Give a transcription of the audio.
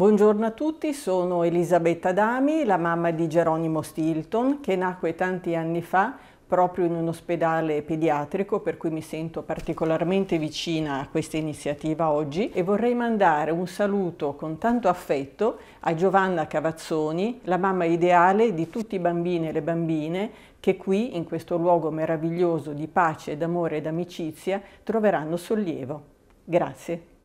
Buongiorno a tutti, sono Elisabetta Dami, la mamma di Geronimo Stilton, che nacque tanti anni fa proprio in un ospedale pediatrico, per cui mi sento particolarmente vicina a questa iniziativa oggi e vorrei mandare un saluto con tanto affetto a Giovanna Cavazzoni, la mamma ideale di tutti i bambini e le bambine che qui, in questo luogo meraviglioso di pace, d'amore ed amicizia, troveranno sollievo. Grazie.